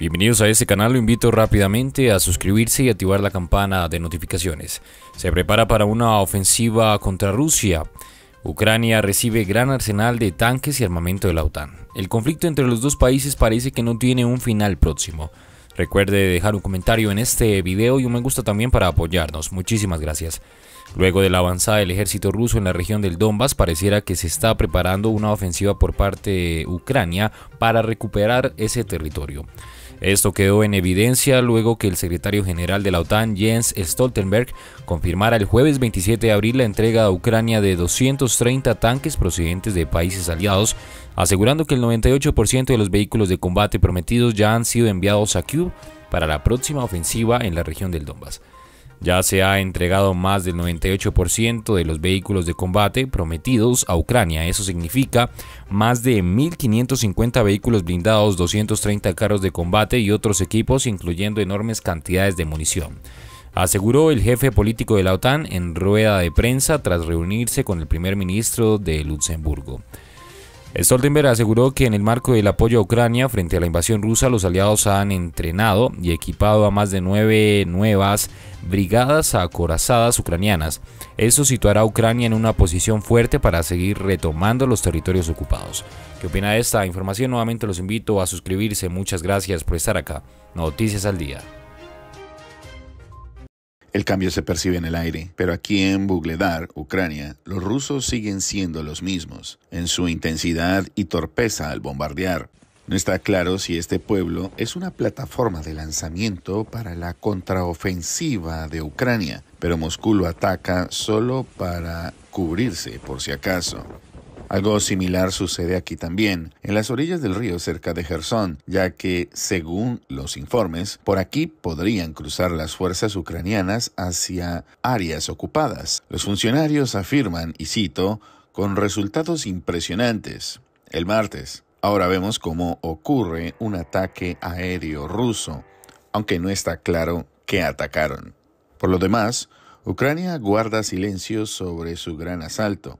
Bienvenidos a este canal, lo invito rápidamente a suscribirse y activar la campana de notificaciones. Se prepara para una ofensiva contra Rusia. Ucrania recibe gran arsenal de tanques y armamento de la OTAN. El conflicto entre los dos países parece que no tiene un final próximo. Recuerde dejar un comentario en este video y un me gusta también para apoyarnos. Muchísimas gracias. Luego de la avanzada del ejército ruso en la región del Donbass, pareciera que se está preparando una ofensiva por parte de Ucrania para recuperar ese territorio. Esto quedó en evidencia luego que el secretario general de la OTAN, Jens Stoltenberg, confirmara el jueves 27 de abril la entrega a Ucrania de 230 tanques procedentes de países aliados, asegurando que el 98% de los vehículos de combate prometidos ya han sido enviados a Kiev para la próxima ofensiva en la región del Donbass. Ya se ha entregado más del 98% de los vehículos de combate prometidos a Ucrania. Eso significa más de 1.550 vehículos blindados, 230 carros de combate y otros equipos, incluyendo enormes cantidades de munición. Aseguró el jefe político de la OTAN en rueda de prensa tras reunirse con el primer ministro de Luxemburgo. Stoltenberg aseguró que en el marco del apoyo a Ucrania frente a la invasión rusa, los aliados han entrenado y equipado a más de nueve nuevas brigadas acorazadas ucranianas. Eso situará a Ucrania en una posición fuerte para seguir retomando los territorios ocupados. ¿Qué opina de esta información? Nuevamente los invito a suscribirse. Muchas gracias por estar acá. Noticias al día. El cambio se percibe en el aire, pero aquí en Bugledar, Ucrania, los rusos siguen siendo los mismos, en su intensidad y torpeza al bombardear. No está claro si este pueblo es una plataforma de lanzamiento para la contraofensiva de Ucrania, pero Moscú lo ataca solo para cubrirse por si acaso. Algo similar sucede aquí también, en las orillas del río cerca de Gerson, ya que, según los informes, por aquí podrían cruzar las fuerzas ucranianas hacia áreas ocupadas. Los funcionarios afirman, y cito, con resultados impresionantes. El martes, ahora vemos cómo ocurre un ataque aéreo ruso, aunque no está claro qué atacaron. Por lo demás, Ucrania guarda silencio sobre su gran asalto.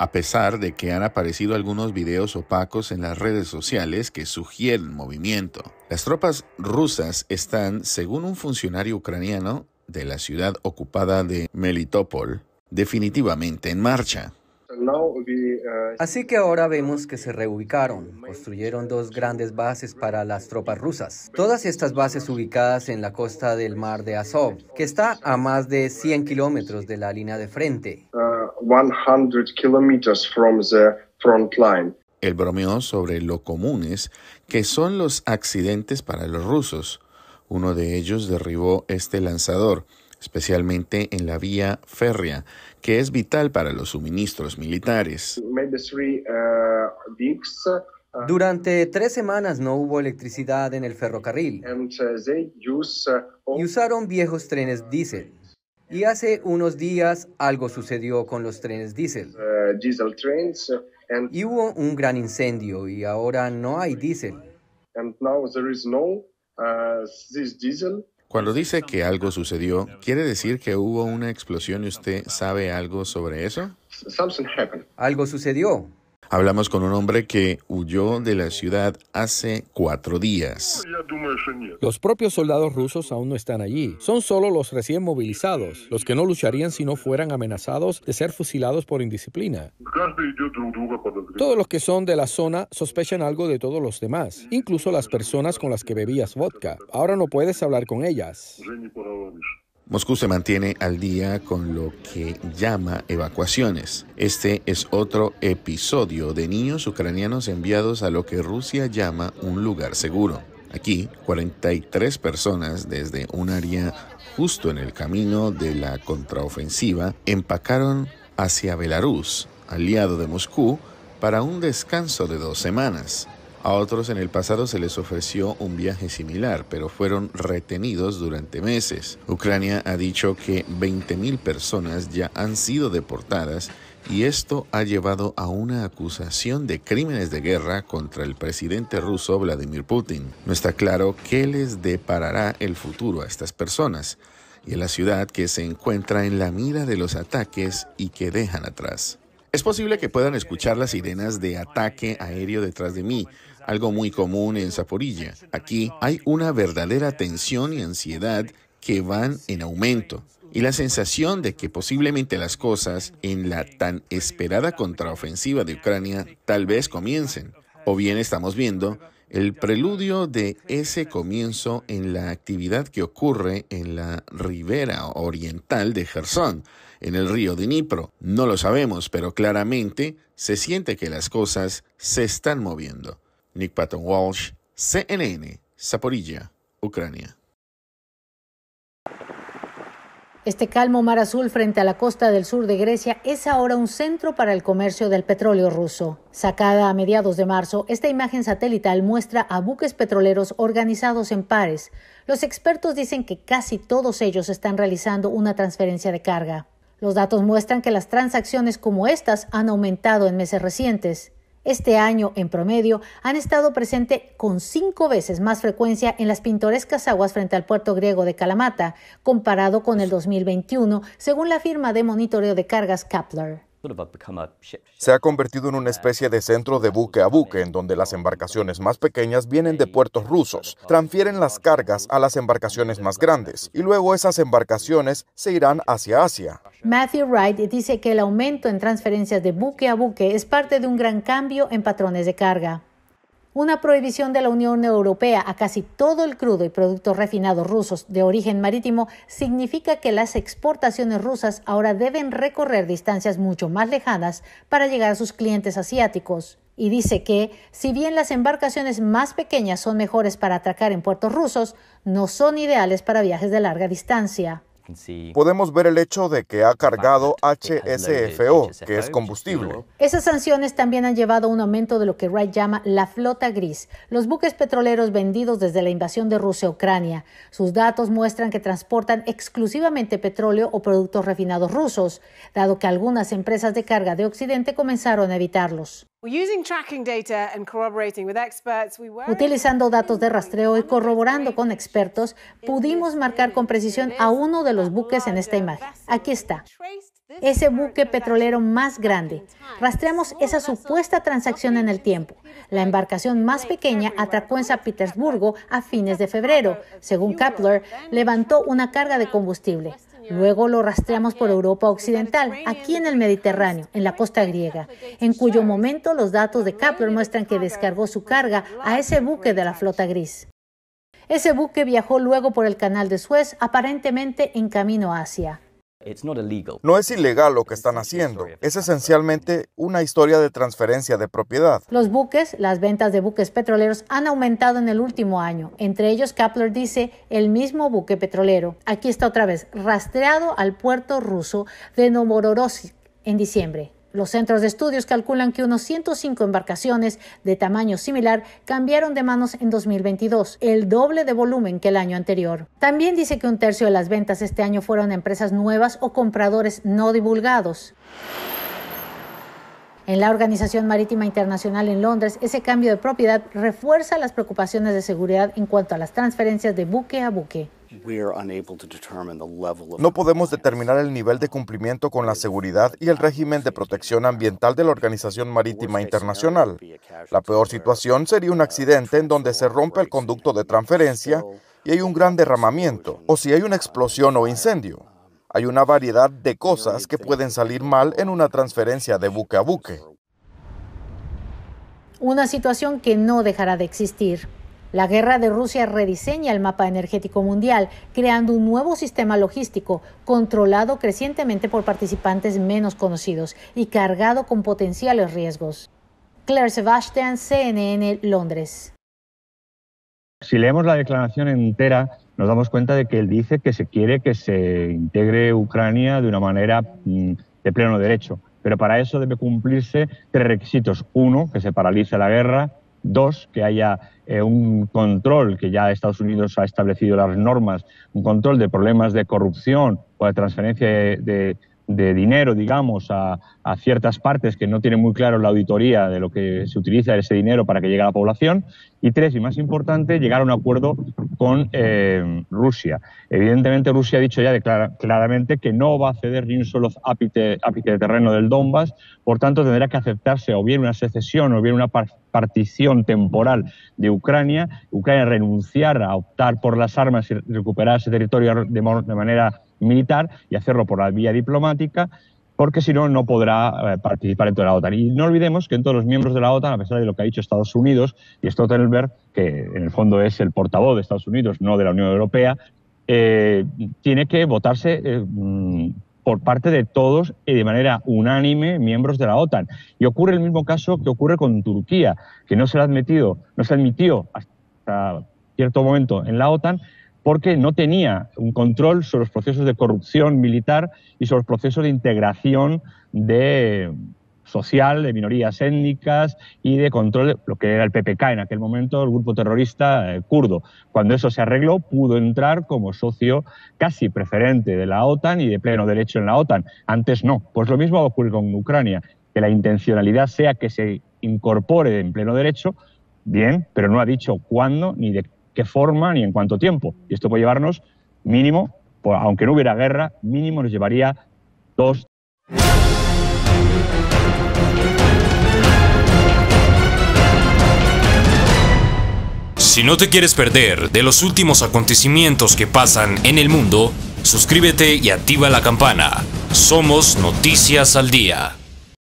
A pesar de que han aparecido algunos videos opacos en las redes sociales que sugieren movimiento, las tropas rusas están, según un funcionario ucraniano de la ciudad ocupada de Melitopol, definitivamente en marcha. Así que ahora vemos que se reubicaron, construyeron dos grandes bases para las tropas rusas. Todas estas bases ubicadas en la costa del mar de Azov, que está a más de 100 kilómetros de la línea de frente. 100 kilómetros from the front Él bromeó sobre lo comunes que son los accidentes para los rusos. Uno de ellos derribó este lanzador, especialmente en la vía férrea, que es vital para los suministros militares. Uh, uh, Durante tres semanas no hubo electricidad en el ferrocarril uh, y usaron viejos trenes diésel. Y hace unos días algo sucedió con los trenes diésel. Uh, uh, y hubo un gran incendio y ahora no hay diésel. Uh, Cuando dice que algo sucedió, ¿quiere decir que hubo una explosión y usted sabe algo sobre eso? Algo sucedió. Hablamos con un hombre que huyó de la ciudad hace cuatro días. Los propios soldados rusos aún no están allí. Son solo los recién movilizados, los que no lucharían si no fueran amenazados de ser fusilados por indisciplina. Todos los que son de la zona sospechan algo de todos los demás, incluso las personas con las que bebías vodka. Ahora no puedes hablar con ellas. Moscú se mantiene al día con lo que llama evacuaciones. Este es otro episodio de niños ucranianos enviados a lo que Rusia llama un lugar seguro. Aquí, 43 personas desde un área justo en el camino de la contraofensiva empacaron hacia Belarus, aliado de Moscú, para un descanso de dos semanas. A otros en el pasado se les ofreció un viaje similar, pero fueron retenidos durante meses. Ucrania ha dicho que 20.000 personas ya han sido deportadas y esto ha llevado a una acusación de crímenes de guerra contra el presidente ruso Vladimir Putin. No está claro qué les deparará el futuro a estas personas y a la ciudad que se encuentra en la mira de los ataques y que dejan atrás. Es posible que puedan escuchar las sirenas de ataque aéreo detrás de mí, algo muy común en Zaporilla. Aquí hay una verdadera tensión y ansiedad que van en aumento y la sensación de que posiblemente las cosas en la tan esperada contraofensiva de Ucrania tal vez comiencen. O bien estamos viendo el preludio de ese comienzo en la actividad que ocurre en la ribera oriental de Gerson, en el río de Dnipro. No lo sabemos, pero claramente se siente que las cosas se están moviendo. Nick Patton Walsh, CNN, Zaporilla, Ucrania. Este calmo mar azul frente a la costa del sur de Grecia es ahora un centro para el comercio del petróleo ruso. Sacada a mediados de marzo, esta imagen satelital muestra a buques petroleros organizados en pares. Los expertos dicen que casi todos ellos están realizando una transferencia de carga. Los datos muestran que las transacciones como estas han aumentado en meses recientes. Este año, en promedio, han estado presente con cinco veces más frecuencia en las pintorescas aguas frente al puerto griego de Kalamata, comparado con el 2021, pues según la firma de monitoreo de cargas Kepler. Uh, se ha convertido en una especie de centro de buque a buque, en donde las embarcaciones más pequeñas vienen de puertos rusos, transfieren las cargas a las embarcaciones más grandes y luego esas embarcaciones se irán hacia Asia. Matthew Wright dice que el aumento en transferencias de buque a buque es parte de un gran cambio en patrones de carga una prohibición de la Unión Europea a casi todo el crudo y productos refinados rusos de origen marítimo significa que las exportaciones rusas ahora deben recorrer distancias mucho más lejanas para llegar a sus clientes asiáticos. Y dice que, si bien las embarcaciones más pequeñas son mejores para atracar en puertos rusos, no son ideales para viajes de larga distancia. Podemos ver el hecho de que ha cargado HSFO, que es combustible. Esas sanciones también han llevado a un aumento de lo que Wright llama la flota gris, los buques petroleros vendidos desde la invasión de Rusia a Ucrania. Sus datos muestran que transportan exclusivamente petróleo o productos refinados rusos, dado que algunas empresas de carga de Occidente comenzaron a evitarlos. Utilizando datos de rastreo y corroborando con expertos, pudimos marcar con precisión a uno de los buques en esta imagen. Aquí está. Ese buque petrolero más grande. Rastreamos esa supuesta transacción en el tiempo. La embarcación más pequeña atracó en San Petersburgo a fines de febrero. Según Kepler, levantó una carga de combustible. Luego lo rastreamos por Europa Occidental, aquí en el Mediterráneo, en la costa griega, en cuyo momento los datos de Kapler muestran que descargó su carga a ese buque de la flota gris. Ese buque viajó luego por el canal de Suez, aparentemente en camino a Asia. No es ilegal lo que están haciendo. Es esencialmente una historia de transferencia de propiedad. Los buques, las ventas de buques petroleros han aumentado en el último año. Entre ellos, Kapler dice, el mismo buque petrolero. Aquí está otra vez, rastreado al puerto ruso de Novorossiysk en diciembre. Los centros de estudios calculan que unos 105 embarcaciones de tamaño similar cambiaron de manos en 2022, el doble de volumen que el año anterior. También dice que un tercio de las ventas este año fueron a empresas nuevas o compradores no divulgados. En la Organización Marítima Internacional en Londres, ese cambio de propiedad refuerza las preocupaciones de seguridad en cuanto a las transferencias de buque a buque. No podemos determinar el nivel de cumplimiento con la seguridad y el régimen de protección ambiental de la Organización Marítima Internacional. La peor situación sería un accidente en donde se rompe el conducto de transferencia y hay un gran derramamiento, o si hay una explosión o incendio. Um, hay una variedad de cosas que pueden salir mal en una transferencia de buque a buque. Una situación que no dejará de existir. La guerra de Rusia rediseña el mapa energético mundial, creando un nuevo sistema logístico controlado crecientemente por participantes menos conocidos y cargado con potenciales riesgos. Claire Sebastian, CNN, Londres. Si leemos la declaración entera, nos damos cuenta de que él dice que se quiere que se integre Ucrania de una manera mm, de pleno derecho. Pero para eso debe cumplirse tres requisitos. Uno, que se paralice la guerra. Dos, que haya eh, un control, que ya Estados Unidos ha establecido las normas, un control de problemas de corrupción o de transferencia de de dinero, digamos, a, ciertas partes que no tienen muy claro la auditoría de lo que se utiliza ese dinero para que llegue a la población. Y tres, y más importante, llegar a un acuerdo con eh, Rusia. Evidentemente, Rusia ha dicho ya claramente que no va a ceder ni un solo ápice, de terreno del Donbass, por tanto, tendrá que aceptarse o bien una secesión o bien una partición temporal de Ucrania, Ucrania renunciar a optar por las armas y recuperar ese territorio de, de manera militar y hacerlo por la vía diplomática, porque si no, no podrá eh, participar en toda la OTAN. Y no olvidemos que en todos los miembros de la OTAN, a pesar de lo que ha dicho Estados Unidos y Stoltenberg, que en el fondo es el portavoz de Estados Unidos, no de la Unión Europea, eh, tiene que votarse eh, mm, por parte de todos y de manera unánime miembros de la OTAN. Y ocurre el mismo caso que ocurre con Turquía, que no se ha admitido, no se admitió hasta cierto momento en la OTAN, porque no tenía un control sobre los procesos de corrupción militar y sobre los procesos de integración de social, de minorías étnicas y de control de lo que era el PPK en aquel momento, el grupo terrorista eh, kurdo. Cuando eso se arregló, pudo entrar como socio casi preferente de la OTAN y de pleno derecho en la OTAN. Antes no. Pues lo mismo ha con Ucrania, que la intencionalidad sea que se incorpore en pleno derecho, bien, pero no ha dicho cuándo ni de qué qué forma ¿Y en cuánto tiempo. Y esto puede llevarnos mínimo, pues, aunque no hubiera guerra, mínimo nos llevaría dos. Si no te quieres perder de los últimos acontecimientos que pasan en el mundo, suscríbete y activa la campana. Somos Noticias al Día.